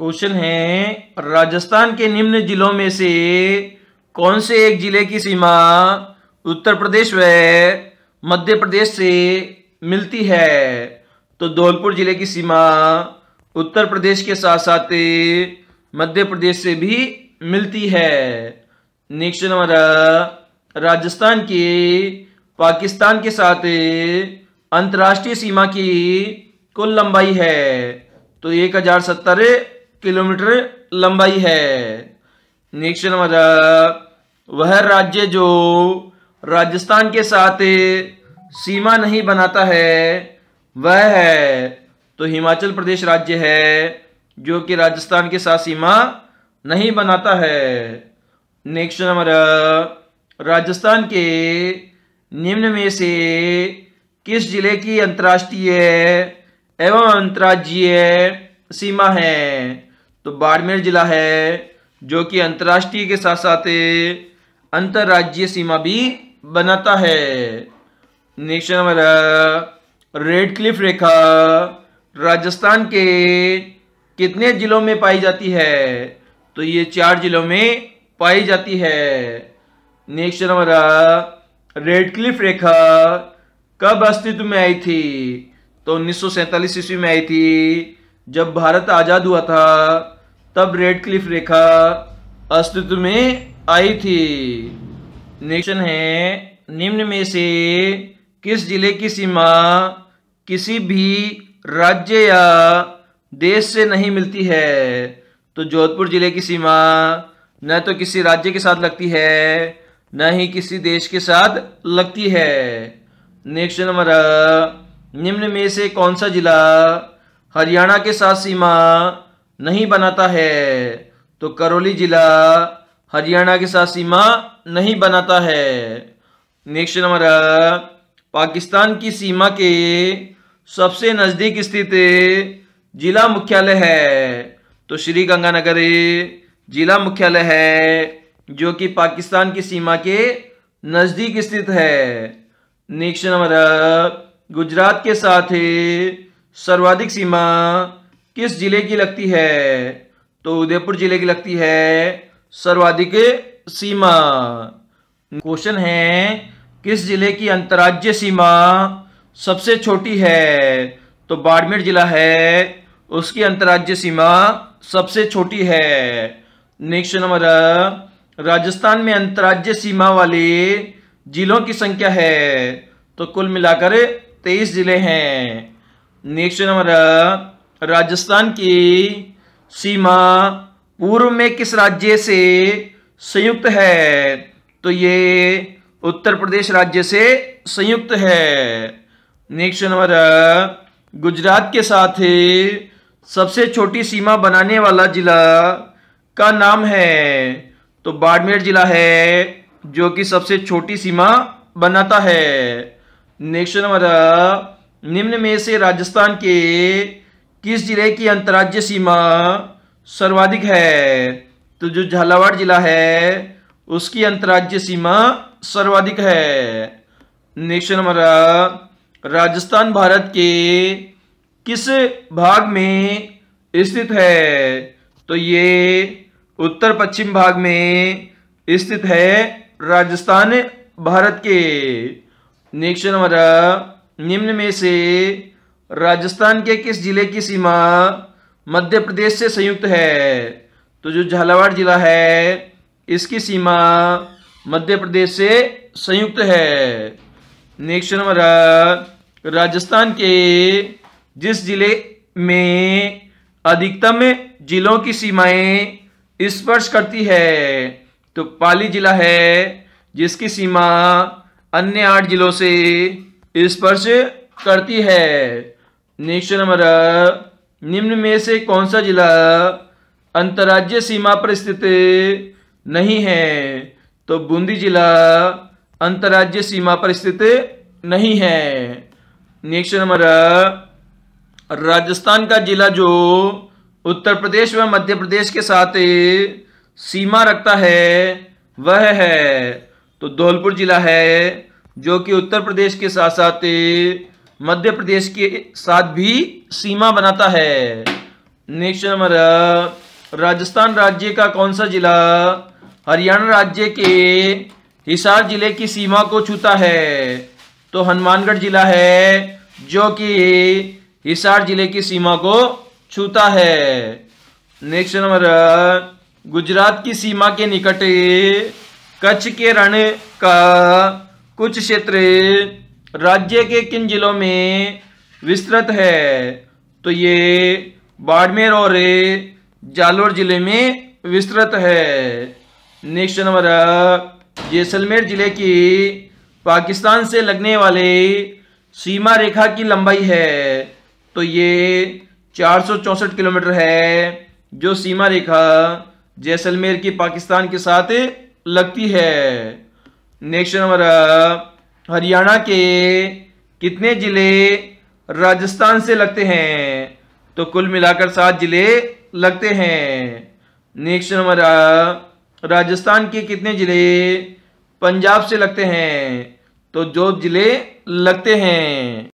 question है राजस्थान के निम्न जिलों में से कौन से एक जिले की सीमा उत्तर प्रदेश व मध्य प्रदेश से मिलती है तो धौलपुर जिले की सीमा उत्तर प्रदेश के साथ साथ मध्य प्रदेश से भी मिलती है नेक्स्ट हमारा राजस्थान के पाकिस्तान के साथ अंतर्राष्ट्रीय सीमा की कुल लंबाई है तो एक हजार सत्तर किलोमीटर लंबाई है नेक्स्ट नंबर वह राज्य जो राजस्थान के साथ सीमा नहीं बनाता है वह है तो हिमाचल प्रदेश राज्य है जो कि राजस्थान के साथ सीमा नहीं बनाता है नेक्स्ट नंबर राजस्थान के निम्न में से किस जिले की अंतर्राष्ट्रीय एवं अंतर्राज्यीय सीमा है तो बाड़मेर जिला है जो कि अंतर्राष्ट्रीय के साथ साथ अंतर्राज्यीय सीमा भी बनाता है नेक्स्ट नंबर रेड क्लिफ रेखा राजस्थान के कितने जिलों में पाई जाती है तो ये चार जिलों में पाई जाती है नेक्स्ट नंबर रेड क्लिफ रेखा कब अस्तित्व में आई थी तो उन्नीस ईस्वी में आई थी जब भारत आज़ाद हुआ था तब रेड क्लिफ रेखा अस्तित्व में आई थी नेक्शन है निम्न में से किस जिले की सीमा किसी भी राज्य या देश से नहीं मिलती है तो जोधपुर जिले की सीमा न तो किसी राज्य के साथ लगती है न ही किसी देश के साथ लगती है नेक्स्ट नंबर निम्न में से कौन सा जिला हरियाणा के साथ सीमा नहीं बनाता है तो करौली जिला हरियाणा के साथ सीमा नहीं बनाता है नेक्स्ट नंबर पाकिस्तान की सीमा के सबसे नज़दीक स्थित जिला मुख्यालय है तो श्री गंगानगर जिला मुख्यालय है जो कि पाकिस्तान की सीमा के नज़दीक स्थित है नेक्स्ट नंबर गुजरात के साथ सर्वाधिक सीमा किस जिले की लगती है तो उदयपुर जिले की लगती है सर्वाधिक सीमा क्वेश्चन है किस जिले की अंतर्राज्य सीमा सबसे छोटी है तो बाड़मेर जिला है उसकी अंतर्राज्य सीमा सबसे छोटी है नेक्स्ट नंबर राजस्थान में अंतर्राज्य सीमा वाले जिलों की संख्या है तो कुल मिलाकर तेईस जिले हैं नेक्स्ट नंबर राजस्थान की सीमा पूर्व में किस राज्य से संयुक्त है तो ये उत्तर प्रदेश राज्य से संयुक्त है नेक्स्ट नंबर गुजरात के साथ सबसे छोटी सीमा बनाने वाला जिला का नाम है तो बाड़मेर जिला है जो कि सबसे छोटी सीमा बनाता है नेक्स्ट नंबर निम्न में से राजस्थान के किस जिले की अंतर्राज्य सीमा सर्वाधिक है तो जो झालावाड़ जिला है उसकी अंतर्राज्य सीमा सर्वाधिक है नेक्स्ट नंबर राजस्थान भारत के किस भाग में स्थित है तो ये उत्तर पश्चिम भाग में स्थित है राजस्थान भारत के नेक्स्ट नंबर निम्न में से राजस्थान के किस जिले की सीमा मध्य प्रदेश से संयुक्त है तो जो झालावाड़ जिला है इसकी सीमा मध्य प्रदेश से संयुक्त है नेक्स्ट नंबर राजस्थान के जिस जिले में अधिकतम जिलों की सीमाएं स्पर्श करती है तो पाली जिला है जिसकी सीमा अन्य आठ जिलों से स्पर्श करती है नेक्स्ट नंबर निम्न में से कौन सा जिला अंतर्राज्य सीमा पर स्थित नहीं है तो बूंदी जिला अंतर्राज्य सीमा पर स्थित नहीं है नेक्स्ट नंबर राजस्थान का जिला जो उत्तर प्रदेश व मध्य प्रदेश के साथ सीमा रखता है वह है तो धौलपुर जिला है जो कि उत्तर प्रदेश के साथ साथ मध्य प्रदेश के साथ भी सीमा बनाता है नेक्स्ट नंबर राजस्थान राज्य का कौन सा जिला हरियाणा राज्य के हिसार जिले की सीमा को छूता है तो हनुमानगढ़ जिला है जो कि हिसार जिले की सीमा को छूता है नेक्स्ट नंबर गुजरात की सीमा के निकट कच्छ के रण का कुछ क्षेत्र राज्य के किन जिलों में विस्तृत है तो ये बाड़मेर और जालोर जिले में विस्तृत है नेक्स्ट नंबर जैसलमेर जिले की पाकिस्तान से लगने वाले सीमा रेखा की लंबाई है तो ये चार किलोमीटर है जो सीमा रेखा जैसलमेर की पाकिस्तान के साथ लगती है नेक्स्ट नंबर हरियाणा के कितने जिले राजस्थान से लगते हैं तो कुल मिलाकर सात जिले लगते हैं नेक्स्ट नंबर राजस्थान के कितने जिले पंजाब से लगते हैं तो जो जिले लगते हैं